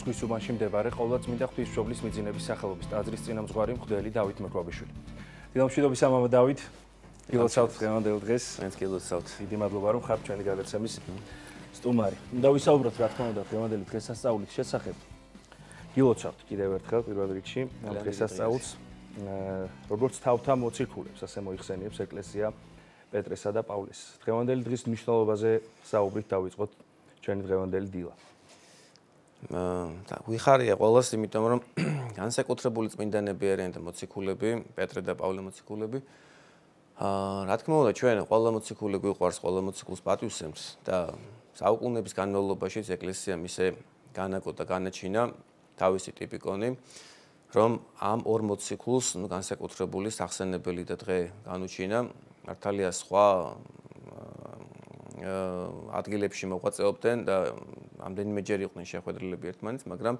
ზღვის უბანში მდებარე ყოვლადწმინდა ღვთისმშობლის მიძინების სახელობის ტაძრის წინამძღვარი მღვდელი დავით მეკრობიშვილი. დიდამშვიდობის ამამა დავით. გილოცავთ დღემდე დღეს. მეც გილოცავთ. დიდი მადლობა რომ ხართ ჩვენი გადაცემის სტუმარი. უნდა ვისაუბროთ რა თქმა უნდა დღემდე დღესასწაულის შესახებ. გილოცავთ კიდევ ერთხელ პირველ რიგში დღესასწაულს როგორც თავთა მოციქულებს ასე მოიხსენიებს ეკლესია პეტრესა და პავლეს. დღევანდელი დღის მნიშვნელობაზე საუბრით დავიწყოთ ჩვენი დღევანდელი დილა. და ვიხარია ყოველას, იმიტომ რომ განსაკუთრებული წმინდანები არიან და მოციქულები, პეტრე და პავლე მოციქულები. აა, რა თქმა უნდა, ჩვენ ყოველ მოციქულს გვიყვარს, ყოველ მოციქულს პატივსებს და საუკუნეების განმავლობაში ეკლესიამ ისე განაკუთა, განაჩინა თავისი ტიპიკონი, რომ ამ ორ მოციქულს, ну, განსაკუთრებული სახსენებელი და დღე განუჩინა, მართალია სხვა ადგილებში მოღვაწეობდნენ და ამდენიმე ჯერ იყვნენ შეხვედრილები ერთმანეთს, მაგრამ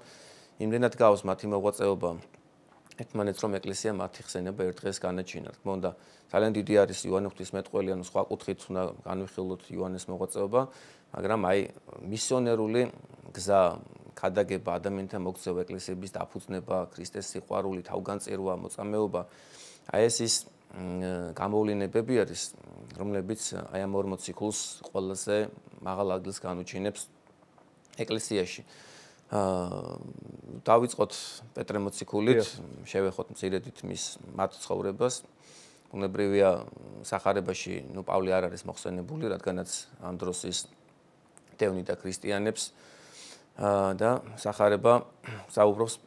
იმდენად გავს მათი მოღვაწეობა ერთმანეთს, რომ ეკლესია მათი ხსენება ერთ დღეს განაჩინა. რა თქმა უნდა, ძალიან დიდი არის იოანე ღვთისმეტყველი, ანუ სხვა კუთხით უნდა განვიხილოთ იოანეს მოღვაწეობა, მაგრამ აი მისიონერული გზა ხადაგება ადამიანთა მოქცევა ეკლესიების დაფუძნება, ქრისტეს სიყვარული, თავგანწირვა, მოწამეობა. აი ეს ის გამოვლენებები არის, რომლებიც აი ამ 40 ციკლს ყველაზე მაღალ ადგილს განუჩინებს ეკლესიაში აა დავიწყოთ პეტრე მოციქულით, შევეხოთ მცირედით მის მათცხოვრებას. უნებრივია сахарებაში, ну პავლე არ არის მოხსენებული, რადგანაც ანდროსის დევნი და ქრისტიანებს აა და сахарება საუბრობს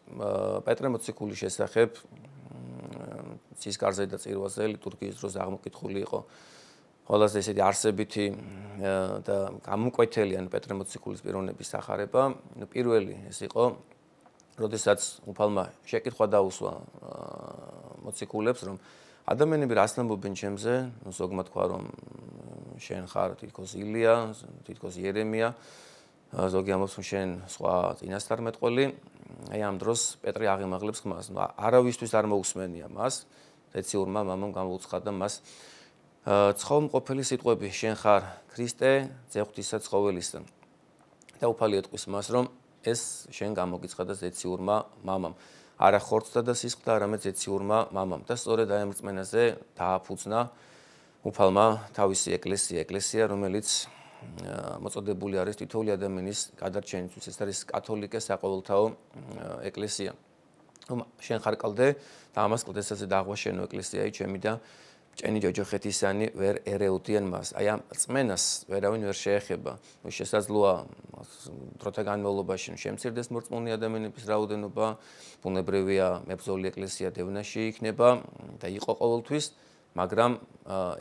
პეტრე მოციქულის შესახებ ცისკარზე და წირვაზე ლიტურგიის დროს აღმოკითხული იყო აა ყველაზე ესეთი არსებითი და გამოკვეთელი ან პეტრემოციკულის პიროვნების сахарება, ну პირველი ეს იყო, როდესაც უფალმა შეკითხვა დაუსვა მოციკულებს, რომ ადამიანები რას ნამბობენ ჩემზე, ну ზოგმა თქვა რომ შენ ხარ თითქოს ილია, თითქოს იერემია, ზოგი ამბობს რომ შენ სხვა წინასწარმეტყველი, აი ამ დროს პეტრე აღიმაღლებს ხმას, ну არავისთვის არ მოусმენია მას, ეციურმა მამამ გამოუცხადა მას ცხოვრ ყოფილი სიტყვები შენ ხარ ქრისტე ძეღვთისა ცხოველისთან და უფალიეთ ყვის მას რომ ეს შენ გამოგიცხადა ზეციურმა მამამ არა ხორცთა და სისხლთა არამედ ზეციურმა მამამ და სწორედ აი ამ წმენაზე დააფუძნა უფალმა თავისი ეკლესია ეკლესია რომელიც მოწოდებული არის თითოეული ადამიანის გადარჩენისთვის ეს არის კათოლიკე საყოველთაო ეკლესია რომ შენ ხარ კლდე და ამას კლდესაზე დაღვა შენო ეკლესიაი ჩემი და ჭენი ჯოჯოხეთისანი ვერ ერეუტიან მას. აი ამ წმენას ვერავინ ვერ შეეხება. ნუ შესაძლოა დროთა განმავლობაში შემცირდეს მორწმუნე ადამიანების რაოდენობა, ბუნებრივია მებზოლი ეკლესია დევნაში იქნება და იყო ყოველთვის, მაგრამ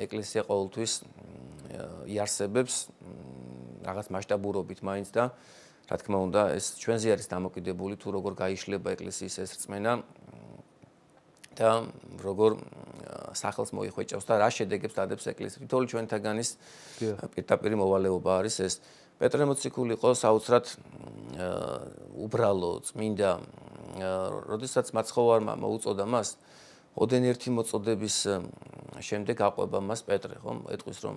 ეკლესია ყოველთვის იარსებებს რაღაც მასშტაბურობით მაინც და რა თქმა უნდა ეს ჩვენზე არის დამოკიდებული თუ როგორ გაიშლება ეკლესიის ეს რწმენა და როგორ სახელს მოიხვეჭავს და რა შედეგებს დადებს ეკლესია. თითოეული ჩვენთაგან ის პირდაპირ მოვალეობა არის ეს. პეტრე მოციქული იყო საოცრად უბრალო წმინდა, როდესაც მაცხოვარმა მოუწოდა მას ოდენ ერთი მოწოდების შემდეგ აყვება მას პეტრე, ხომ? ეტყვის რომ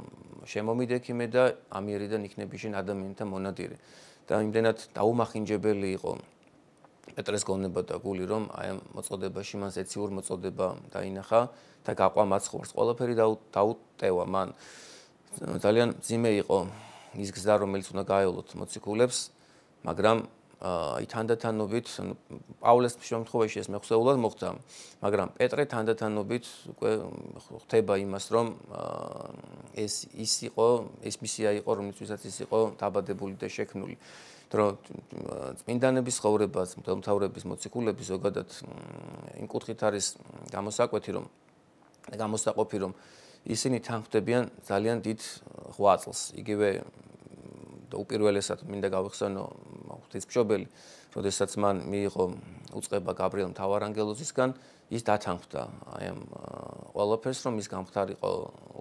შემომიდექი მე და ამიერიდან იქნები შენ ადამიანთა მონადირე. და იმდენად დაუმახინჯებელი იყო პეტრეს გონება და გული რომ აი ამ მოწოდებაში მას ეციურ მოწოდება დაინახა და გაყვა მას ხორს ყველაფერი დაუტევა მან ძალიან ძიმე იყო ის გზა რომელიც უნდა გაეოლოთ მოციქულებს მაგრამ აი თანდათანობით პავლეს შემთხვევაში ეს მეხსეულად მოხდა, მაგრამ პეტრე თანდათანობით უკვე ხდება იმას, რომ ეს ის იყო, ეს მისია იყო, რომელიცაც ის იყო დაბადებული და შექმნილი. დრო წმინდანების ხოვრებას, მომთავრების მოციქულების ზოგადად იმ კუთხით არის გამოსაკვეთი, რომ გამოსაყოფი, რომ ისინი თანხდებიან ძალიან დიდ ღვაწლს, იგივე და უპირველესად მინდა გავეხსენო ღვთისმშობელი, როდესაც მან მიიღო უწყება გაბრიელ მთავარანგელოზისგან, ის დათანხმდა აი ამ ყველაფერს, რომ ის გამხდარიყო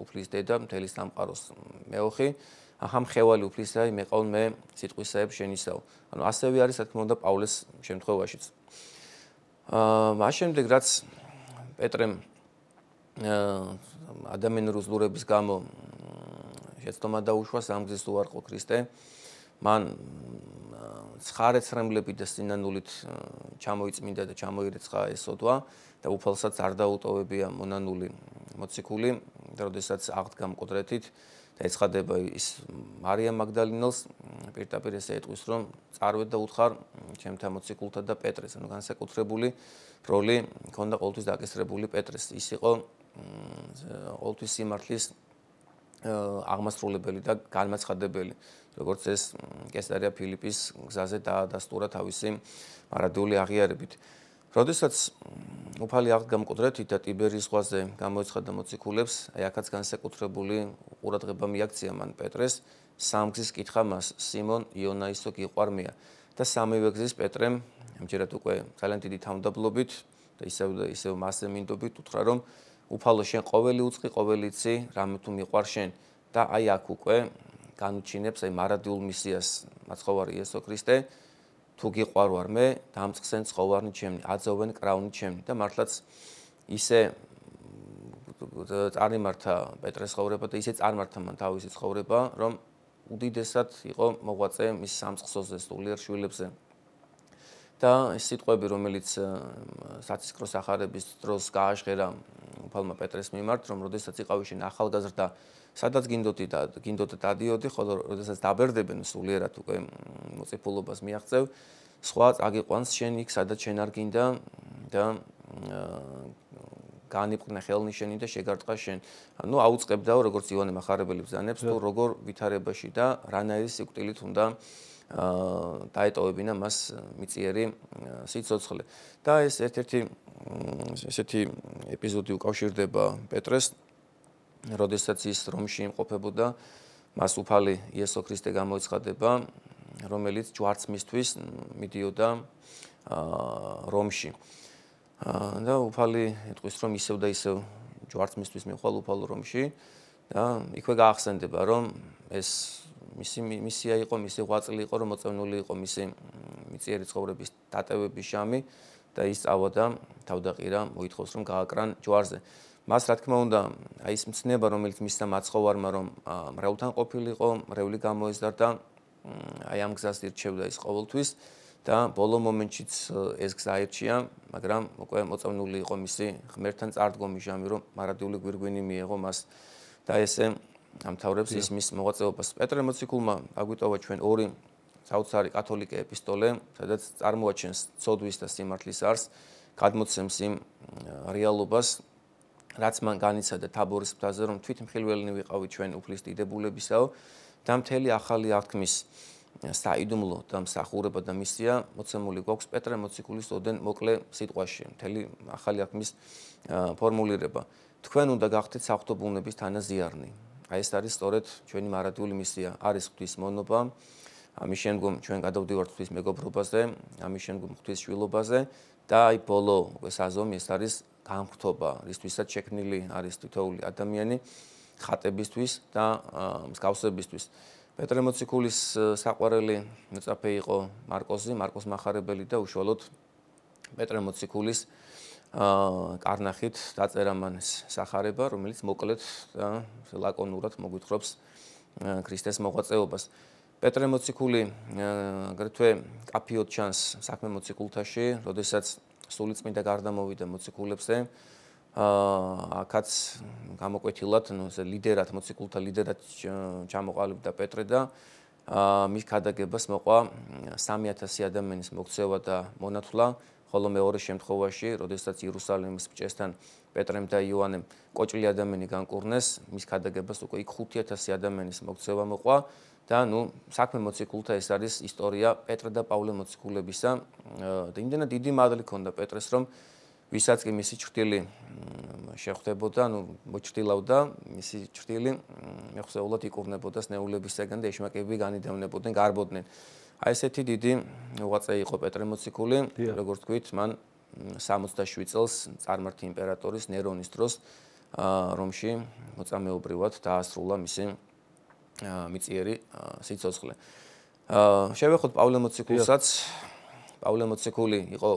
უფლის დედა, მთელი სამყაროს მეოხი, ახამ ხევალი უფლისა იმეყავ მე სიტყვისაებს შენისავ. ანუ ასევე არის, რა თქმა უნდა, პავლეს შემთხვევაშიც. აა, შემდეგ რაც პეტრემ ადამიანურ უზურების გამო შეცდომა დაუშვა სამგზის უარყო ქრისტე მან ცხარე ცრემლებით და სინანულით ჩამოიწმინდა და ჩამოირიცხა ესოდვა და უფალსაც არ დაუტოვებია მონანული მოციქული და როდესაც აღდგა მკვდრეთით და ეცხადება ის მარიამ მაგდალინელს პირდაპირ ესე ეტყვის რომ წარვედ და უთხარ ჩემთან მოციქულთან და პეტრეს ანუ განსაკუთრებული როლი ჰქონდა ყოველთვის დაკისრებული პეტრეს ის იყო ყოველთვის სიმართლის აღმასრულებელი და განმაცხადებელი როგორც ეს კესარია ფილიპის გზაზე დაასტურა თავისი მარადული აღიარებით. როდესაც უფალი აღგამკოდრეთ და ტიბერის ზღვაზე გამოიცხადა მოციქულებს, აი აქაც განსაკუთრებული ყურადღება მიაქცია მან პეტრეს სამგზის კითხა მას სიმონ იონაისო გიყარმია და სამივე გზის პეტრემ ამჯერად უკვე ძალიან დიდი თავმდაბლობით და ისევ ისევ მასზე მინდობით უთხრა რომ უფალო შენ ყოველი უצყი ყოველიცი რამე თუ მიყვარ შენ და აი აქ უკვე განუჩინებს აი მარადიულ მისიას მაცხოვარი იესო ქრისტე თუ გიყვარوار მე დამწხსენ ცხოვარნი ჩემნი აძოვენ კრაუნი ჩემნი და მართლაც ისე წარიმართა პეტრეს ხოვრება და ისე წარმართა მან თავისი ცხოვრება რომ უდიდესად იყო მოღვაწე მის სამწხსოზე სულიერ შვილებზე და ეს სიტყვები, რომელიც საციკროს ახარების დროს გააშღერა ფალმა პეტრეს მიმართ, რომ როდესაც იყავიშენ ახალგაზრდა, სადაც გინდოდი და გინდოდა დადიოდი, ხოლო როდესაც დაბერდებენ სულიერად უკვე მოწიფულობას მიაღწევ, სხვა წაგიყვანს შენ იქ, სადაც შენ არ გინდა და განიყვნა ხელნიშენი და შეგარტყა შენ. ანუ აუწყებდაო როგორც ივანე მახარებელი ბზანებს, თუ როგორ ვითარებაში და რანაირი სიკვდილით უნდა აა აა დაეტოვებინა მას მიწიერი სიცოცხლე. და ეს ერთ-ერთი ესეთი ეპიზოდი უკავშირდება პეტრეს, როდესაც ის რომში იმყოფებოდა, მას უფალი იესო ქრისტე გამოიცხადება, რომელიც ჯვარცმისთვის მიდიოდა აა რომში. აა და უფალი ეტყვის რომ ისევ და ისევ ჯვარცმისთვის მიხვალ უფალ რომში და იქვე გაახსენდება რომ ეს მისი მისია იყო, მისი ღვაწლი იყო, რომ მოწევნული იყო მისი მიწიერი ცხოვრების დატევების ჟამი და ის წავდა თავდაყირა მოითხოვს რომ გააკრან ჯვარზე. მას რა თქმა უნდა, აი ეს მცნება რომელიც მისთა მაცხოვარმა რომ მრავლთან ყოფილიყო, მრევლი გამოეზარ და აი ამ გზას ირჩევდა ის ყოველთვის და ბოლო მომენტშიც ეს გზა ირჩია, მაგრამ უკვე მოწევნული იყო მისი ღმერთთან წარდგომის ჟამი რომ მარადიული გვირგვინი მიეღო მას და ესე ამთავრებს ის მის მოღვაწეობას. პეტრე მოციქულმა აგვიტოვა ჩვენ ორი საოცარი კათოლიკე ეპისტოლე, სადაც წარმოაჩენს ცოდვის და სიმართლის არს, გადმოცემს იმ რეალობას, რაც მან განიცადა თაბორის ფთაზე, რომ თვით მხილველნი ვიყავი ჩვენ უფლის დიდებულებისაო და მთელი ახალი აღთქმის საიდუმლო და მსახურება და მისია მოცემული გვაქვს პეტრე მოციქულის ოდენ მოკლე სიტყვაში, მთელი ახალი აღთქმის ფორმულირება. თქვენ უნდა გახდეთ საფრთხობუნების თანაზიარნი. აი ეს არის სწორედ ჩვენი მარადული მისია, არის ღვთის მონობა. ამის შემდგომ ჩვენ გადავდივართ ღვთის მეგობრობაზე, ამის შემდგომ ღვთის შვილობაზე და აი ბოლო საზომი ეს არის განხთობა, რისთვისაც შექმნილი არის თითოეული ადამიანი ხატებისთვის და მსგავსებისთვის. პეტრე მოციქულის საყვარელი მოწაფე იყო მარკოზი, მარკოს მახარებელი და უშუალოდ პეტრე მოციქულის აა კარნახით დაწერა მანეს сахарება, რომელიც მოკლედ ლაკონურად მოგვითხრობს ქრისტეს მოღვაწეობას. პეტრე მოციქული აგრეთვე კაფეოთ ჩანს საქმე მოციქულთაში, როდესაც სულიწმიდა გარდამოვიდა მოციქულებზე. აა აქაც გამოკვეთილად, ну, ეს ლიდერად მოციქულთა ლიდერად ჩამოყალიბდა პეტრე და აა მის ქადაგებას მოყვა 3000 ადამიანის მოქცევა და მონათვლა ხოლო მეორე შემთხვევაში, როდესაც იერუსალიმის ბჭესთან პეტრემ და იოანემ კოჭლი ადამიანი განკურნეს, მის ქადაგებას უკვე 5000 ადამიანის მოქცევა მოყვა და ნუ საქმე მოციქულთა ეს არის ისტორია პეტრე და პავლე მოციქულებისა და იმდენად დიდი მადლი ქონდა პეტრეს რომ ვისაც კი მისი ჭრილი შეხვდებოდა, ნუ მოჭრილავდა, მისი ჭრილი მეხსეულად იკურნებოდა სნეულებისაგან და ეშმაკები განიდევნებოდნენ, გარბოდნენ. აი ესეთი დიდი უღაწე იყო პეტრე მოციქული, როგორც თქვით, მან 67 წელს წარმართი იმპერატორის ნერონის დროს რომში მოწამეობრივად დაასრულა მისი მიწიერი სიცოცხლე. შევეხოთ პავლე მოციქულსაც. პავლე მოციქული იყო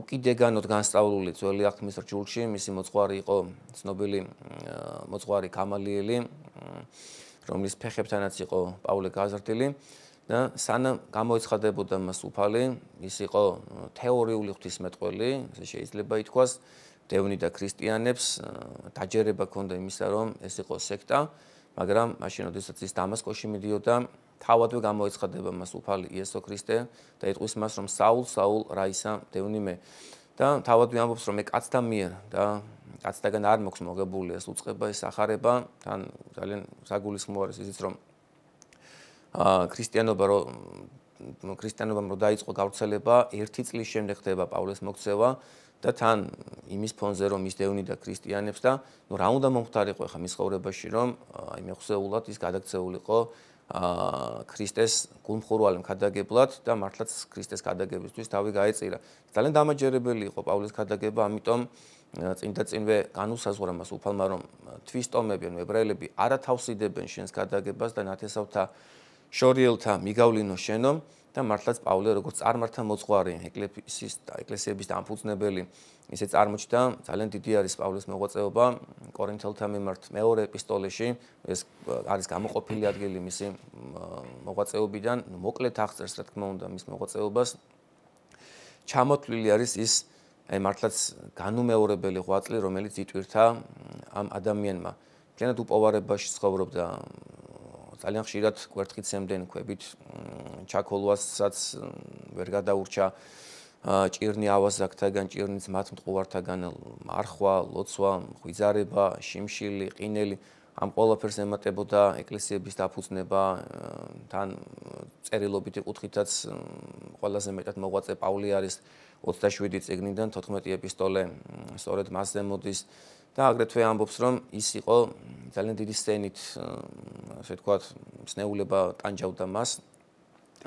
უკიდეგანოდ განსწავლული ძველი აღთქმის რჯულში, მისი მოძღვარი იყო ცნობილი მოძღვარი გამალიელი, რომლის ფეხებთანაც იყო პავლე გაზრდილი. და სანამ გამოიცხადებოდა მას უფალი, ის იყო თეორიული ღვთისმეტყველი, ესე შეიძლება ითქვას, დევნი და ქრისტიანებს დაჯერება ქონდა იმისა, რომ ეს იყო სექტა, მაგრამ მაშინ, როდესაც ის დამასკოში მიდიოდა, თავადვე გამოიცხადება მას უფალი იესო ქრისტე და ეტყვის მას, რომ საულ, საულ, რა ისა დევნი მე. და თავადვე ამბობს, რომ მე კაცთან მიერ და კაცთაგან არ მოგს მოგებული ეს უწება, ეს ახარება, თან ძალიან საგულისხმო არის ისიც, რომ ქრისტიანობა რო ქრისტიანობამ რო დაიწყო გავრცელება, ერთი წლის შემდეგ ხდება პავლეს მოქცევა და თან იმის ფონზე რომ ის დევნი და ქრისტიანებს და ნუ რა უნდა მომხდარიყო ხა მის ხოვრებაში რომ აი მეხსეულად ის გადაგცეულიყო აა ქრისტეს გულმხურვალე მქადაგებლად და მართლაც ქრისტეს გადაგებისთვის თავი გაეწირა. ძალიან დამაჯერებელი იყო პავლეს გადაგება, ამიტომ წინდა წინვე განუსაზღვრა მას უფალმა რომ თვის ტომები ან ებრაელები არათავსიდებენ შენს გადაგებას და ნათესავთა აა შორიელთა მიგავლინო შენო და მართლაც პავლე როგორც წარმართა მოძღვარი ეკლესიის და ეკლესიების დამფუძნებელი ისე წარმოჩდა ძალიან დიდი არის პავლეს მოღვაწეობა კორინთელთა მიმართ მეორე ეპისტოლეში ეს არის გამოყოფილი ადგილი მისი მოღვაწეობიდან მოკლედ აღწერს რა თქმა უნდა მის მოღვაწეობას ჩამოთვლილი არის ის აი მართლაც განუმეორებელი ღვაწლი რომელიც იტვირთა ამ ადამიანმა ძალიან უპოვარებაში ცხოვრობდა ძალიან ხშირად გვერდხიცემდნენ ქვებით ჩაკოლვასაც ვერ გადაურჩა ჭირნი ავაზაკთაგან ჭირნის მათმყვართაგან არხვა, ლოცვა, ღვიძარება, შიმშილი, ყინელი ამ ყველაფერს ემატებოდა ეკლესიების დაფუძნება თან წერილობითი კუთხითაც ყველაზე მეტად მოღვაწე პავლე არის 27 წიგნიდან 14 ეპისტოლე სწორედ მასზე მოდის და აგრეთვე ამბობს, რომ ის იყო ძალიან დიდი სცენით, ასე ვთქვათ, სნეულება ტანჯავდა მას.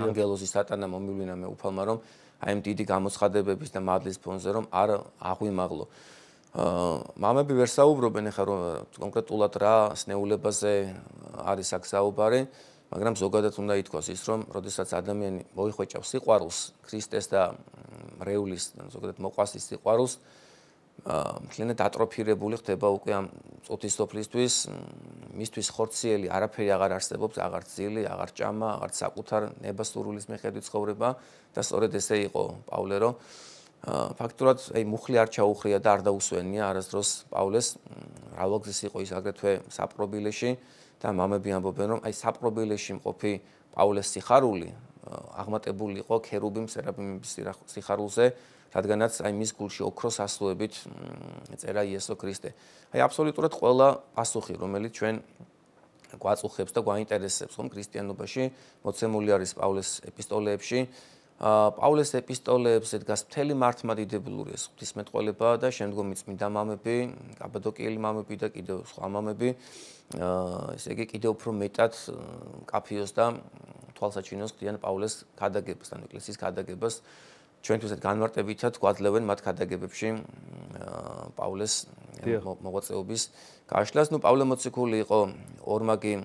ანგელოზის სატანა მომივლინა მე უფალმა, რომ აი ამ დიდი გამოცხადებების და მადლის ფონზე რომ არ აღვიმაღლო. აა მამები ვერ საუბრობენ ახლა რომ კონკრეტულად რა სნეულებაზე არის აქ საუბარი, მაგრამ ზოგადად უნდა ითქვას ის, რომ როდესაც ადამიანი მოიხვეჭავს სიყვარულს, ქრისტეს და რეულის, ზოგადად მოყვასის სიყვარულს, აა მთლიანად ატროფირებული ხდება უკვე ამ წუთის სოფლისთვის მისთვის ხორციელი არაფერი აღარ არსებობს აღარ ძილი აღარ ჭამა აღარ საკუთარ ნებასურულის მიხედვით ცხოვრება და სწორედ ესე იყო პავლერო ფაქტურად აი მუხლი არ ჩაუხრია და არ დაუსვენია არასდროს პავლეს რალოგზის იყო ის აგრეთვე საპრობილეში და მამები ამბობენ რომ აი საპრობილეში მყოფი პავლეს სიხარული აღმატებული იყო ქერუბიმ სერაფიმების სიხარულზე, რადგანაც აი მის გულში ოქროს ასლოებით წერა იესო ქრისტე. აი აბსოლუტურად ყველა პასუხი, რომელიც ჩვენ გვაწუხებს და გვაინტერესებს ხომ ქრისტიანობაში მოცემული არის პავლეს ეპისტოლეებში. აა პავლეს ეპისტოლეებში დგას მთელი მართლმადიდებლური ეს ღვთისმეტყველება და შემდგომი წმინდა მამები, კაბადოკიელი მამები და კიდევ სხვა მამები. აა ესე იგი კიდევ უფრო მეტად კაფიოს და თვალსაჩინოს ქრიან პავლეს გადაგებას და ეკლესიის გადაგებას ჩვენთვისაც განმარტებითად გვაძლევენ მათ გადაგებებში პავლეს მოღვაწეობის გაშლას. ნუ პავლე მოციქული იყო ორმაგი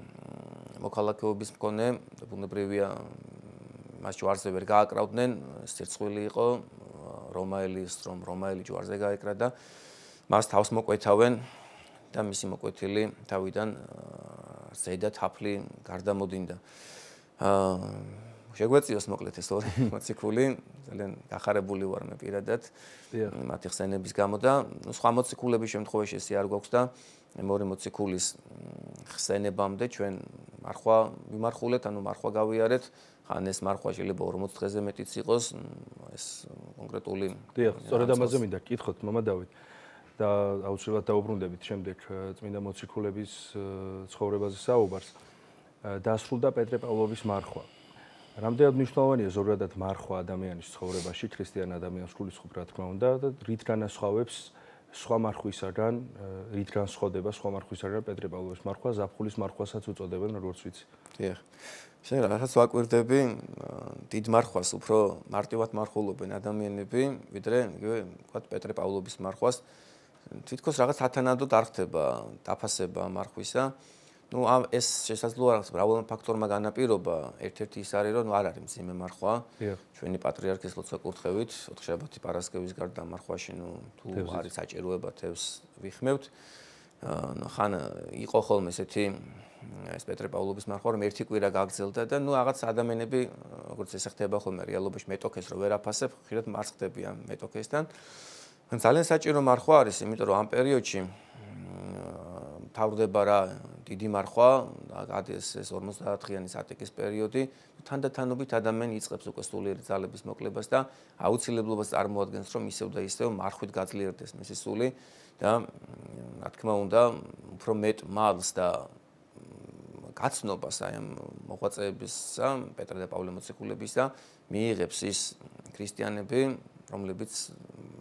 მოქალაქეობის მქონე, ბუნებრივია მას ჯვარზე ვერ გააკრავდნენ, სირცხვილი იყო რომაელის რომ რომაელი ჯვარზე გაეკრა და მას თავს მოკვეთავენ და მისი მოკვეთილი თავიდან ზედა თაფლი გარდამოდინდა. აა შეგვეციოს მოკლედ ეს ორი მოციქული ძალიან გახარებული ვარ მე პირადად მათი ხსენების გამო და სხვა მოციქულების შემთხვევაში ესე არ გვაქვს და მე ორი მოციქულის ხსენებამდე ჩვენ მარხვა მიმარხულეთ ანუ მარხვა გავიარეთ ან ეს მარხვა შეიძლება 40 დღეზე მეტიც იყოს ეს კონკრეტული დიახ სწორედ ამაზე მინდა გითხოთ мама დავით და აუცილებლად დაუბრუნდებით შემდეგ э, წმინდა მოციქულების э, ცხოვრებაზე საუბარს. აა დასრულდა პეტრე პავლოვის მარხვა. რამდენად მნიშვნელოვანია ზოგადად მარხვა ადამიანის ცხოვრებაში, ქრისტიან ადამიანს გულისხმობ რა თქმა უნდა და რით განასხვავებს სხვა მარხვისაგან, რით განსხვავდება სხვა მარხვისაგან პეტრე პავლოვის მარხვა, ზაფხულის მარხვასაც უწოდებენ, როგორც ვიცი. დიახ. შენ რაღაც ვაკვირდები, დიდ მარხვას უფრო მარტივად მარხულობენ ადამიანები, ვიდრე იგივე ვთქვათ პეტრე პავლოვის მარხვას. თითქოს რაღაც ათანადოდ არ ხდება დაფასება მარხვისა. ну а ეს შესაძლოა რაღაც პრობლემა ფაქტორმა განაპირობა ერთ-ერთი ის არის რომ არ არის მძიმე მარხვა ჩვენი პატრიარქის ლოცვა კურთხევით 4 შაბათი პარასკევის გარდა მარხვაში ну თუ არის საჭიროება თევს ვიხმევთ ну хан э, იყო ხოლმე ესეთი ეს პეტრე პავლობის მარხვა რომ ერთი კვირა გაგძელდა და ну რაღაც ადამიანები э, როგორც ესე ხდება ხოლმე რეალობაში მეტოქეს რო ვერაფასებ ხიდათ მარცხდები ამ მეტოქესთან ძალიან საჭირო მარხვა არის იმიტომ რომ ამ პერიოდში თავდება რა დიდი მარხვა ადეს ეს 59-იანი სატეკის პერიოდი თანდათანობით ადამიანი იწყებს უკვე სულიერი ძალების მოკლებას და აუცილებლობას წარმოადგენს რომ ისევ და ისევ მარხვით გაძლიერდეს მისი სული და რა თქმა უნდა უფრო მეტ მალს და კაცნობას აი ამ მოღვაწეებისა პეტრე და პავლე მოციქულებისა მიიღებს ის ქრისტიანები რომლებიც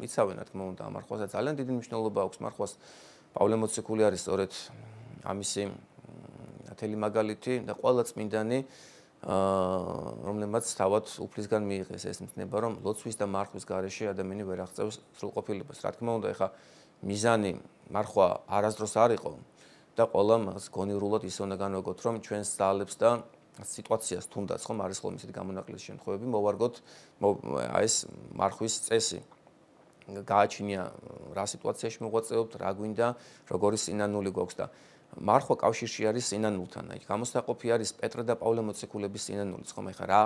მიცავენ რა თქმა უნდა მარხვას და ძალიან დიდი მნიშვნელობა აქვს მარხვას პავლემოციკული არის სწორედ ამისი თელი მაგალითი და ყველა წმინდანი რომლებმაც თავად უფლისგან მიიღეს ეს მნიშვნელობა რომ ლოცვის და მარხვის გარეშე ადამიანი ვერ აღწევს სრულყოფილებას. რა თქმა უნდა, ეხა მიზანი მარხვა არასდროს არ იყო და ყველა მაგას გონივრულად ისე უნდა განვაგოთ რომ ჩვენს ძალებს და სიტუაციას თუნდაც ხომ არის ხოლმე ისეთი გამონაკლისი შემთხვევები მოვარგოთ აი ეს მარხვის წესი გააჩნია რა სიტუაციაში მოღვაწეობთ, რა გვინდა, როგორი სინანული გვაქვს და მარხვა კავშირში არის სინანულთან. აი გამოსაყოფი არის პეტრე და პავლე მოციქულების სინანულიც, ხომ ეხა რა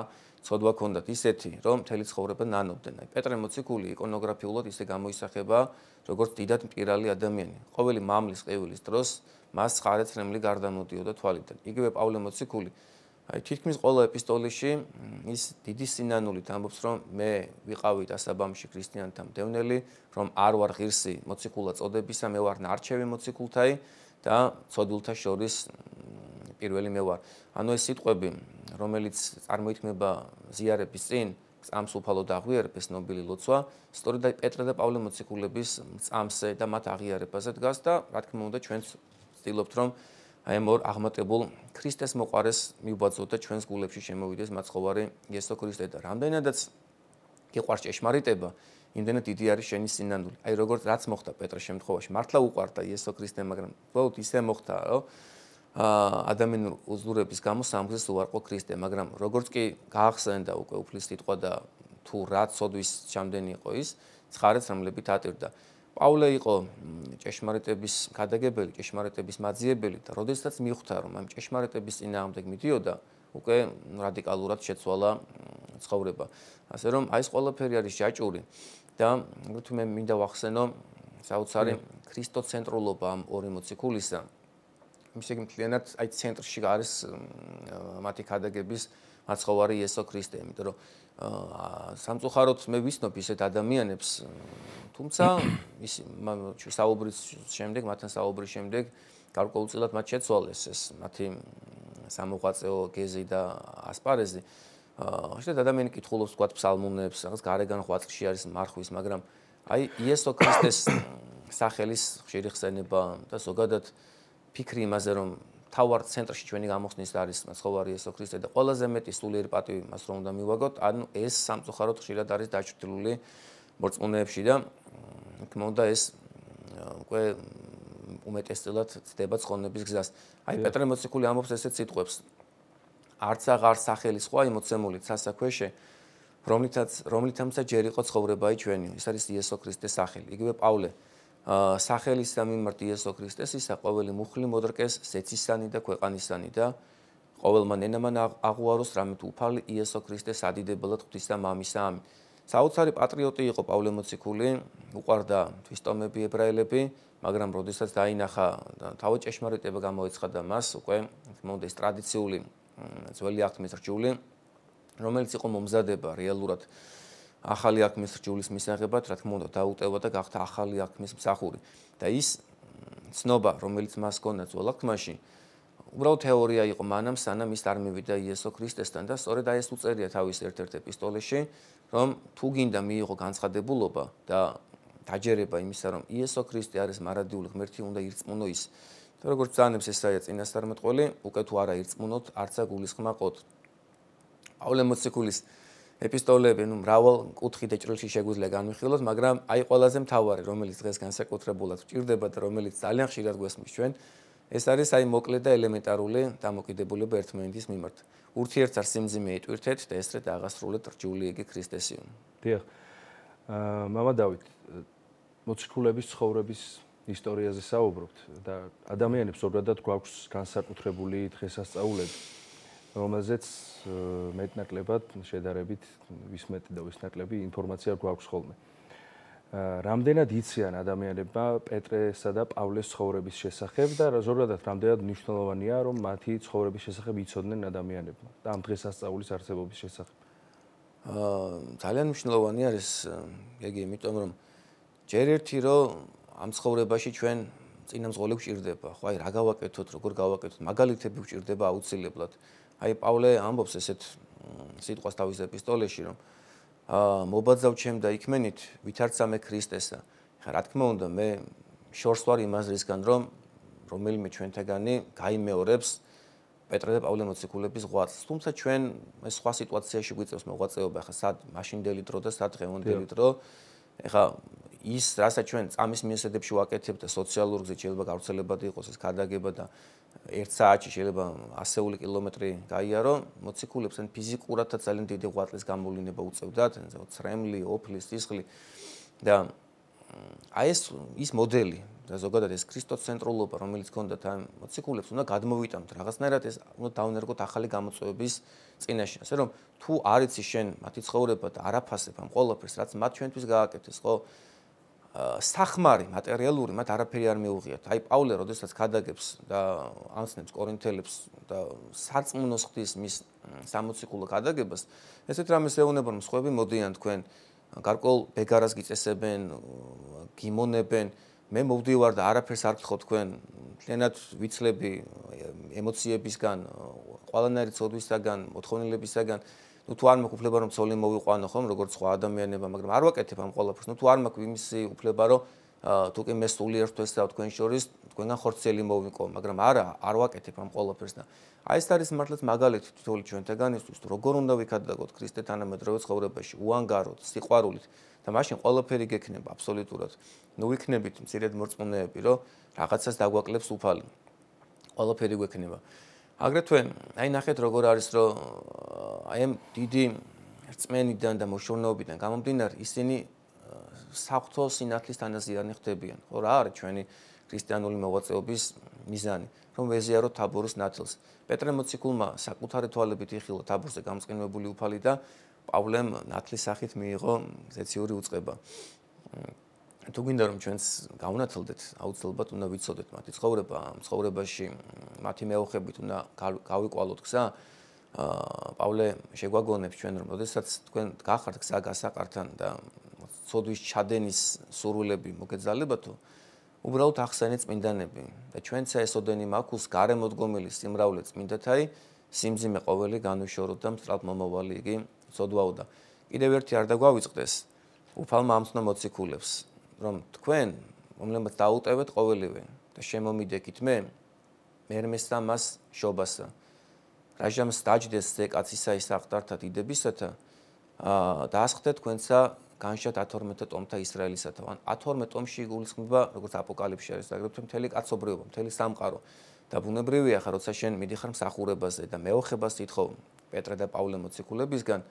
ცოდვა ქონდათ ისეთი, რომ მთელი ცხოვრება ნანობდნენ. აი პეტრე მოციქული იკონოგრაფიულად ისე გამოისახება, როგორც დიდად მტირალი ადამიანი. ყოველი მამლის ყევილის დროს მას ხარეთ რემლი გარდამოდიოდა თვალიდან. იგივე პავლე მოციქული აი თითქმის ყველა ეპისტოლეში ის დიდი სინანულით ამბობს, რომ მე ვიყავი დასაბამში ქრისტიანთა მდევნელი, რომ არ ვარ ღირსი მოციქულა წოდებისა, მე ვარ ნარჩევი მოციქულთაი. და ცოდვილთა შორის პირველი მე ვარ. ანუ ეს სიტყვები, რომელიც წარმოითქმება ზიარების წინ, წამს უფალო დაღვიერებს ნობილი ლოცვა, სწორედ აი პეტრე და პავლე მოციქულების წამსე და მათ აღიარებაზე დგას და რა თქმა უნდა ჩვენც ვცდილობთ რომ აი ამ ორ აღმატებულ ქრისტეს მოყარეს მიუბაძოთ და ჩვენს გულებში შემოვიდეს მაცხოვარი იესო ქრისტე და რამდენადაც გიყვარს ჭეშმარიტება, იმდენად დიდი არის შენი სინანული. აი როგორც რაც მოხდა პეტრეს შემთხვევაში, მართლა უყარდა იესო ქრისტე, მაგრამ უბრალოდ ისე მოხდა, რომ ა ადამიანურ უზურების გამო სამგზის უარყო ქრისტე, მაგრამ როგორც კი გაახსენდა უკვე უფლის სიტყვა და თუ რაც სოდვის ჩამდენი იყო ის, ცხარეც რომლებით ატირდა. პავლე იყო ჭეშმარიტების გადაგებელი, ჭეშმარიტების მაძიებელი და როდესაც მიხვდა რომ ამ ჭეშმარიტების წინააღმდეგ მიდიოდა, უკვე რადიკალურად შეცვალა ცხოვრება. ასე რომ აი ეს ყველაფერი არის ჯაჭური. აა და თუ მე მინდა ვახსენო საოცარი ქრისტოცენტრულობა ამ 40 ქულისა ისე იგი მთლიანად აი ცენტრში არის მათი ქადაგების მაცხოვარი იესო ქრისტე იმიტომ რომ სამწუხაროდ მე ვისნობ ისეთ ადამიანებს თუმცა ის საუბრის შემდეგ მათთან საუბრის შემდეგ გარკვეულწილად მათ შეცვალეს ეს მათი სამოღვაწეო გეზი და ასპარეზი აა შეიძლება ადამიანი კითხულობს თქვა ფსალმუნებს, რაღაც გარეგან ღვაწლში არის მარხვის, მაგრამ აი იესო ქრისტეს სახელის ხშირი ხსენება და ზოგადად ფიქრი იმაზე, რომ თავარ ცენტრში ჩვენი გამოხსნის არის მსხოვარი იესო ქრისტე და ყველაზე მეტი სულიერი პატივი მას რომ უნდა მივაგოთ, ანუ ეს სამწუხაროდ ხშირად არის დაჭრილული მორწმუნეებში და თქმა უნდა ეს უკვე უმეტესწილად ცდება ცხონების გზას. აი პეტრე მოციქული ამბობს ესეთ სიტყვებს. არც აღარ სახელის ხო ემოციმული ცასაქვეშე რომლითაც რომლითაცა ჯერ იყო ცხოვრებაი ჩვენი ეს არის იესო ქრისტეს სახელი იგივე პავლე სახელის და მიმართ იესო ქრისტეს ისა ყოველი მუხლი მოდრკეს ზეცისანი და ქვეყანისანი და ყოველმა ნენამან აღუაროს რამე თუ უფალი იესო ქრისტეს ადიდებლად ღვთის და მამისა ამი საოცარი პატრიოტი იყო პავლე მოციქული უყარდა თვითონები ებრაელები მაგრამ როდესაც დაინახა თავო ჭეშმარიტება გამოეცხადა მას უკვე თქმა უნდა ეს ტრადიციული ძველი აქტმის რჯული რომელიც იყო მომზადება რეალურად ახალი აქტმის რჯულის მისაღებად რა თქმა უნდა დაუტევა და გახდა ახალი აქტმის მსახური და ის ცნობა რომელიც მას ჰქონდა ძველ აქტმაში უბრალოდ თეორია იყო მანამ სანამ ის არ მივიდა იესო ქრისტესთან და სწორედ აი ეს უწერია თავის ერთ-ერთ ეპისტოლეში რომ თუ გინდა მიიღო განცხადებულობა და დაჯერება იმისა რომ იესო ქრისტე არის მარადიული ღმერთი უნდა ირწმუნო ის და როგორც ძანებს ესაია წინასწარმეტყველი, უკვე თუ არა ირწმუნოთ, არცა გულისხმა ყოთ. პავლე მოციქულის ეპისტოლეები, ну, მრავალ კუთხით და ჭრილში შეგვიძლია განვიხილოთ, მაგრამ აი ყველაზე მთავარი, რომელიც დღეს განსაკუთრებულად ჭირდება და რომელიც ძალიან ხშირად გვესმის ჩვენ, ეს არის აი მოკლე და ელემენტარული დამოკიდებულება ერთმანეთის მიმართ. ურთიერთცარ სიმძიმე ეტვირთეთ და ესრე დაღასრულეთ რჯული ეგე ქრისტესიო. დიახ. აა, мама დავით, მოციქულების ცხოვრების ისტორიაზე საუბრობთ და ადამიანებს უბრალოდ გვაქვს განსაკუთრებული დღესასწაულები რომელზეც მეტნაკლებად შედარებით ვის მეტი და ვის ნაკლები ინფორმაცია გვაქვს ხოლმე. რამდენად იციან ადამიანებმა პეტრესა და პავლეს ცხოვრების შესახებ და ზოგადად რამდენად მნიშვნელოვანია რომ მათი ცხოვრების შესახებ იცოდნენ ადამიანებმა და ამ დღესასწაულის არსებობის შესახებ. აა ძალიან მნიშვნელოვანია ეს ეგ იმიტომ რომ ჯერ ერთი რომ ამ ცხოვრებაში ჩვენ წინამძღოლებს ჭირდება, ხო, აი რა გავაკეთოთ, როგორ გავაკეთოთ, მაგალითები გჭირდება აუცილებლად. აი პავლე ამბობს ესეთ სიტყვას თავის ეპისტოლეში, რომ აა მობაძავ ჩემ და იქმენით, ვითარცამე ქრისტესა. ხა რა თქმა უნდა, მე შორს ვარ იმას რისგან, რომ რომელიმე ჩვენთაგანი გამეორებს პეტრე და პავლე მოციქულების ღვაწლს. თუმცა ჩვენ ეს სხვა სიტუაციაში გვიწევს მოღვაწეობა, ხა სად, მაშინდელი დრო და სად დღევანდელი დრო. ეხა ის რასაც ჩვენ წამის მიზნებში ვაკეთებთ სოციალურ გზებში შეიძლება გავრცელებადი იყოს ეს ქადაგება და ერთ საათში შეიძლება ასეული კილომეტრი გაიარო მოციქულებს ან ფიზიკურადაც ძალიან დიდი ღვაწლის გამოვლინება უწევდათ ცრემლი, ოფლის, სისხლი და აი ეს ის მოდელი და ზოგადად ეს ქრისტოცენტრულობა რომელიც კონდათ ამ მოციქულებს უნდა გადმოვიტანოთ რაღაცნაირად ეს უნდა დავნერგოთ ახალი გამოწვევების წინაშე ასე რომ თუ არ იცი შენ მათი ცხოვრება და არაფასებ ამ ყოლაფერს რაც მათ ჩვენთვის გააკეთეს ხო სახმარი მატერიალური მათ არაფერი არ მიუღიათ. აი პავლე როდესაც გადაგებს და ამცნებს კორინთელებს და სარწმუნოს ღვთის მის სამოციქულო გადაგებას, ესეთ რამეს ეუბნება რომ სხვები მოდიან თქვენ გარკვეულ ბეგარას გიწესებენ, გიმონებენ, მე მოვდივარ და არაფერს არ გთხოვ თქვენ, ძალიანაც ვიცლები ემოციებისგან, ყველანაირი ცოდვისგან, მოთხოვნილებისგან ნუ თუ არ მოკუფლება რომ ცოლი მოვიყვანო ხომ როგორც სხვა ადამიანებმა მაგრამ არ ვაკეთებ ამ ყველაფერს ნუ თუ არ მაქვს იმისი უფლება რომ თუ კი მე სულიერ თვეს და თქვენ შორის თქვენგან ხორცელი მოვიყო მაგრამ არა არ ვაკეთებ ამ ყველაფერს და აი ეს არის მართლაც მაგალითი თითოეული ჩვენთაგან ისთვის როგორ უნდა ვიქადაგოთ ქრისტე თანამედროვე ცხოვრებაში უანგაროთ სიყვარულით და მაშინ ყველაფერი გექნება აბსოლუტურად ნუ ვიქნებით მცირედ მორწმუნეები რომ რაღაცას დაგვაკლებს უფალი ყველაფერი გექნება აგრეთვე აი ნახეთ როგორ არის რომ აი ამ დიდი რწმენიდან და მოშორნობიდან გამომდინარე ისინი საფრთხო სინათლის თანაზიარნი ხდებიან ხო რა არის ჩვენი ქრისტიანული მოღვაწეობის მიზანი რომ ვეზიარო თაბორის ნათელს პეტრე მოციქულმა საკუთარი თვალებით იხილა თაბორზე გამწკინებული უფალი და პავლემ ნათლის სახით მიიღო ზეციური უწყება თუ გინდა რომ ჩვენს გავნათლდეთ, აუცილებლად უნდა ვიცოდეთ მათი ცხოვრება, ცხოვრებაში მათი მეოხებით უნდა გავიყვალოთ გზა. აა პავლე შეგვაგონებს ჩვენ რომ შესაძაც თქვენ გახართ გზა გასაყართან და ცოდვის ჩადენის სურვილები მოგეძალებათო. უბრალოდ ახსენეთ წმინდანები და ჩვენცა ესოდენი მაქუს გარემოდგომილი სიმრავლე წმინდათაი სიმძიმე ყოველი განუშოროთ და სწრაფ მომავალი იგი ცოდვაოდა. კიდევ ერთი არ დაგვავიწყდეს. უფალმა ამცნო მოციქულებს რომ თქვენ რომლებმაც დაუტევეთ ყოველივე და შემომიდეკით მე მერმესთან მას შობას რაჟამს დაждდეს ზე კაცისა ის აღტართა დიდებისათა აა დაასხდეთ თქვენსა განშათ 12 ტომთა ისრაელისათა ან 12 ტომში გულისხმება როგორც აპოკალიფსი არის ზაგრებთ მთელი კაცობრიობა მთელი სამყარო და ბუნებრივია ხა როცა შენ მიდიხარ მსახურებაზე და მეოხებას ითხოვ პეტრე და პავლე მოციქულებისგან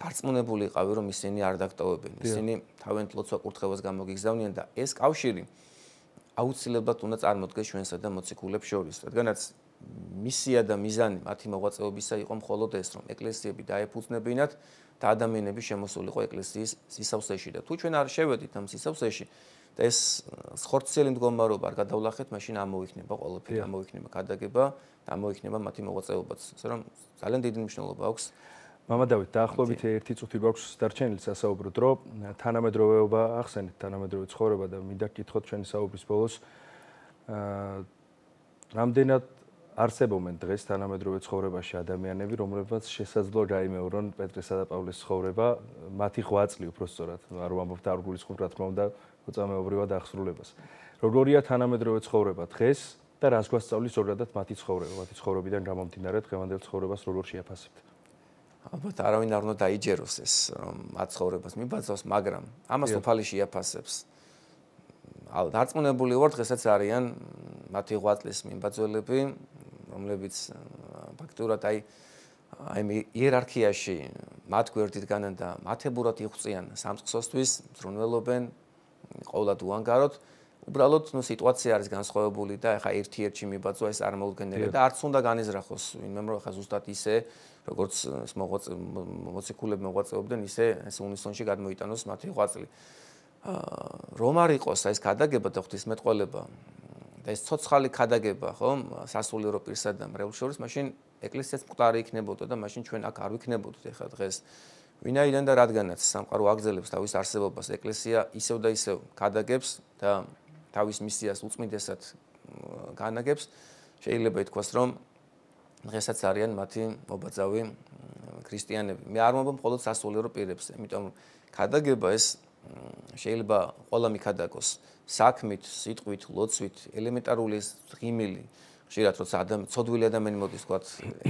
დარწმუნებული იყავი რომ ისინი არ დაკტოვებენ ისინი თავენტ ლოცვა კურთხევას გამოგიგზავნიან და ეს კავშირი აუცილებლად უნდა წარმოდგეს ჩვენსა და მოციქულებს შორის რადგანაც მისია და მიზანი მათი მოღვაწეობისა იყო მხოლოდ ეს რომ ეკლესიები დაეფუძნებინათ და ადამიანები შემოსულიყო ეკლესიის სისავსეში და თუ ჩვენ არ შევედით ამ სისავსეში და ეს ხორცელი მდგომარეობა არ გადავლახეთ, მაშინ ამოიქნება ყველაფერი, ამოიქნება გადაგება და ამოიქნება მათი მოღვაწეობაც, ასე რომ ძალიან დიდი მნიშვნელობა აქვს მამა დავით დაახლოებით 1 წუთი გვაქვს დარჩენილი სასაუბრო დრო თანამედროვეობა ახსენეთ თანამედროვე ცხოვრება და მინდა გითხოთ ჩვენი საუბრის ბოლოს აა რამდენად არსებობენ დღეს თანამედროვე ცხოვრებაში ადამიანები, რომლებსაც შესაძლოა გაიმეორონ პეტრესა და პავლეს ცხოვრება, მათი ღვაწლი უბრალოდ არ ვამბობთ არგულის ხუმრად, რა თქმა უნდა, მოწამეობრივად ახსრულებას. როგორია თანამედროვე ცხოვრება დღეს და რას გვასწავლის ზოგადად მათი ცხოვრება, მათი ცხოვრებიდან გამომდინარე დღევანდელ ცხოვრებას როგორ შეაფასებთ? აა ალბათ არავინ არ უნდა დაიჯეროს ეს მაცხოვრებას მიბაძავს, მაგრამ ამას უფალიში იაფასებს. ალ დარწმუნებული ვარ დღესაც არიან მათი ღვაწლის მიბაძველები, რომლებიც ფაქტურად აი აი იერარქიაში მათ გვერდითგანან და მათებურად იღწიან სამწყსოსთვის, ზრუნველობენ ყოველად უანგაროდ უბრალოდ ნუ სიტუაცია არის განსხვავებული და ახლა ერთ-ერთი მიბაძვა ეს არ მოგენერე და არც უნდა განეზრახოს ვინმე რომ ახლა ზუსტად ისე როგორც ეს მოციქულები მოღვაწეობდნენ ისე ეს უნისონში გადმოიტანოს მათი ღვაწლი აა რომ არ იყოს ეს ქადაგება და ღვთისმეტყველება და ეს ცოცხალი ქადაგება ხო სასულიერო პირსა და მრევლ შორის მაშინ ეკლესიაც მკვდარი იქნებოდა და მაშინ ჩვენ აქ არ ვიქნებოდით ახლა დღეს ვინაიდან და რადგანაც სამყარო აგზელებს თავის არსებობას ეკლესია ისევ და ისევ ქადაგებს და თავის მისიას უწმიდესად განაგებს, შეიძლება ითქვას, რომ დღესაც არიან მათი მობაძავი ქრისტიანები. მე არ მომბო მხოლოდ სასულიერო პირებს, ამიტომ ხადაგება ეს შეიძლება ყველა მიხადაგოს საქმით, სიტყვით, ლოცვით, ელემენტარული ეს ღიმილი შეიძლება როცა ადამიანი, ცოდვილი ადამიანი მოდის თქვა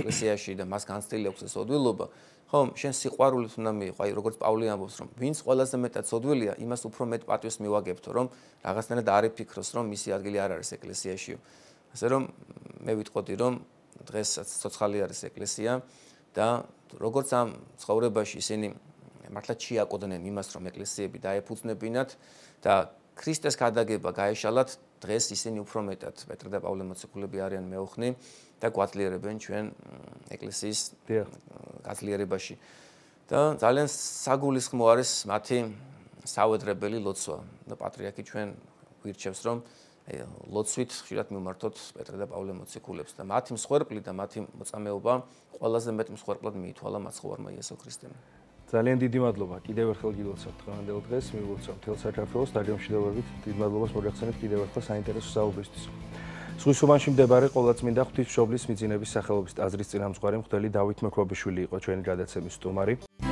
ეკლესიაში და მას განსწილი აქვს ეს ცოდვილობა, ხომ შენ სიყვარულით უნდა მიიყვა აი როგორც პავლე ამბობს რომ ვინც ყველაზე მეტად სოდველია იმას უფრო მეტ პატვის მივაგებთო რომ რაღაცნაირად არიფიქროს რომ მისი ადგილი არ არის ეკლესიაშიო ასე რომ მე ვიტყოდი რომ დღესაც ცოცხალი არის ეკლესია და როგორც ამ ცხოვრებაში ისინი მართლა შეაკოდნენ იმას რომ ეკლესიები დაეფუძნებინათ და ქრისტეს გადაგება გაეშალათ დღეს ისინი უფრო მეტად პეტრ და პავლე მოციქულები არიან მეოხნი და გვაძლიერებენ ჩვენ ეკლესიის გაძლიერებაში და ძალიან საგულისხმო არის მათი საუდრებელი ლოცვა და პატრიარქი ჩვენ გირჩევს რომ ლოცვით ხშირად მიმართოთ პეტრ და პავლე მოციქულებს და მათი მსხვერპლი და მათი მოწამეობა ყველაზე მეტ მსხვერპლად მიითვალა მაცხოვარმა იესო ქრისტემ. ძალიან დიდი მადლობა კიდევ ერთხელ გილოცავთ დღევანდელ დღეს მიულოცავთ თელ საქართველოს დაგემშვიდობებით დიდ მადლობას მოიხსენებთ კიდევ ერთხელ საინტერესო საუბრისთვის სხვისუბანში მდებარე ყოვლადწმინდა ღვთისმშობლის მიძინების სახელობის აზრის წინამძღვარი მღვდელი დავით მოქრობიშვილი იყო ჩვენი გადაცემის სტუმარი